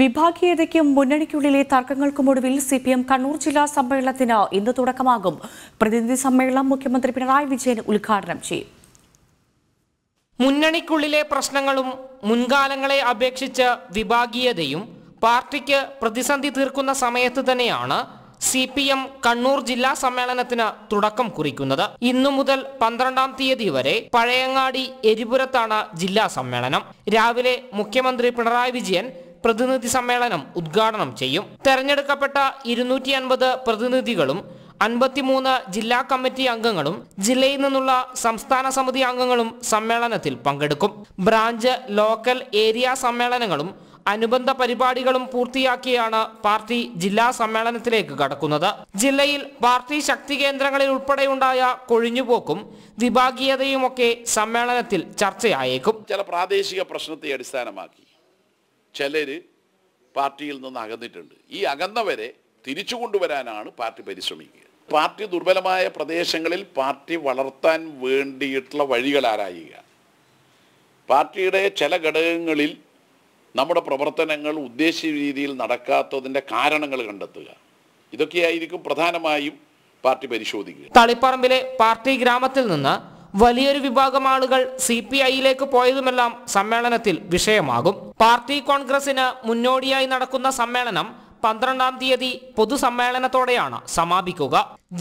വിഭാഗീയതയ്ക്കും മുന്നണിക്കുള്ളിലെ തർക്കങ്ങൾക്കുമൊടുവിൽ C P M Kannur ജില്ലാ സമ്മേളനത്തിന് ഇന്ന് തുടക്കമാകും പ്രതിനിധി സമ്മേളനം മുഖ്യമന്ത്രി പിണറായി വിജയൻ ഉദ്ഘാടനം ചെയ്യും മുന്നണിക്കുള്ളിലെ പ്രശ്നങ്ങളും മുൻകാലങ്ങളെ അപേക്ഷിച്ച് വിഭാഗീയതയും പാർട്ടിക്ക് പ്രതിസന്ധി തീർക്കുന്ന സമയത്ത് തന്നെയാണ് സി പി എം കണ്ണൂർ ജില്ലാ സമ്മേളനത്തിന് തുടക്കം കുറിക്കുന്നത് ഇന്നു മുതൽ പന്ത്രണ്ടാം തീയതി വരെ പഴയങ്ങാടി എരിപുരത്താണ് ജില്ലാ സമ്മേളനം രാവിലെ മുഖ്യമന്ത്രി പിണറായി വിജയൻ പ്രതിനിധി സമ്മേളനം ഉദ്ഘാടനം ചെയ്യും തെരഞ്ഞെടുക്കപ്പെട്ട ഇരുന്നൂറ്റി അൻപത് പ്രതിനിധികളും അൻപത്തിമൂന്ന് ജില്ലാ കമ്മിറ്റി അംഗങ്ങളും ജില്ലയിൽ നിന്നുള്ള സംസ്ഥാന സമിതി അംഗങ്ങളും സമ്മേളനത്തിൽ പങ്കെടുക്കും ബ്രാഞ്ച് ലോക്കൽ ഏരിയ സമ്മേളനങ്ങളും അനുബന്ധ പരിപാടികളും പൂർത്തിയാക്കിയാണ് പാർട്ടി ജില്ലാ സമ്മേളനത്തിലേക്ക് കടക്കുന്നത് ജില്ലയിൽ പാർട്ടി ശക്തി കേന്ദ്രങ്ങളിൽ ഉൾപ്പെടെയുണ്ടായ കൊഴിഞ്ഞുപോക്കും വിഭാഗീയതയുമൊക്കെ സമ്മേളനത്തിൽ ചർച്ചയായേക്കും ചില പ്രാദേശിക പ്രശ്നത്തെ അടിസ്ഥാനമാക്കി ചിലർ പാർട്ടിയിൽ നിന്ന് അകന്നിട്ടുണ്ട് ഈ അകന്നവരെ തിരിച്ചു കൊണ്ടുവരാനാണ് പാർട്ടി പരിശ്രമിക്കുക പാർട്ടി ദുർബലമായ പ്രദേശങ്ങളിൽ പാർട്ടി വളർത്താൻ വേണ്ടിയിട്ടുള്ള വഴികൾ ആരായുക പാർട്ടിയുടെ ചില ഘടകങ്ങളിൽ നമ്മുടെ പ്രവർത്തനങ്ങൾ ഉദ്ദേശിച്ച രീതിയിൽ നടക്കാത്തതിൻ്റെ കാരണങ്ങൾ കണ്ടെത്തുക ഇതൊക്കെയായിരിക്കും പ്രധാനമായും പാർട്ടി പരിശോധിക്കുക തളിപ്പറമ്പിലെ പാർട്ടി ഗ്രാമത്തിൽ നിന്ന് വലിയൊരു വിഭാഗം ആളുകൾ സി പി ഐയിലേക്ക് പോയതുമെല്ലാം സമ്മേളനത്തിൽ വിഷയമാകും പാർട്ടി കോൺഗ്രസിന് മുന്നോടിയായി നടക്കുന്ന സമ്മേളനം പന്ത്രണ്ടാം തീയതി പൊതുസമ്മേളനത്തോടെയാണ് സമാപിക്കുക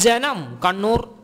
ജനം കണ്ണൂർ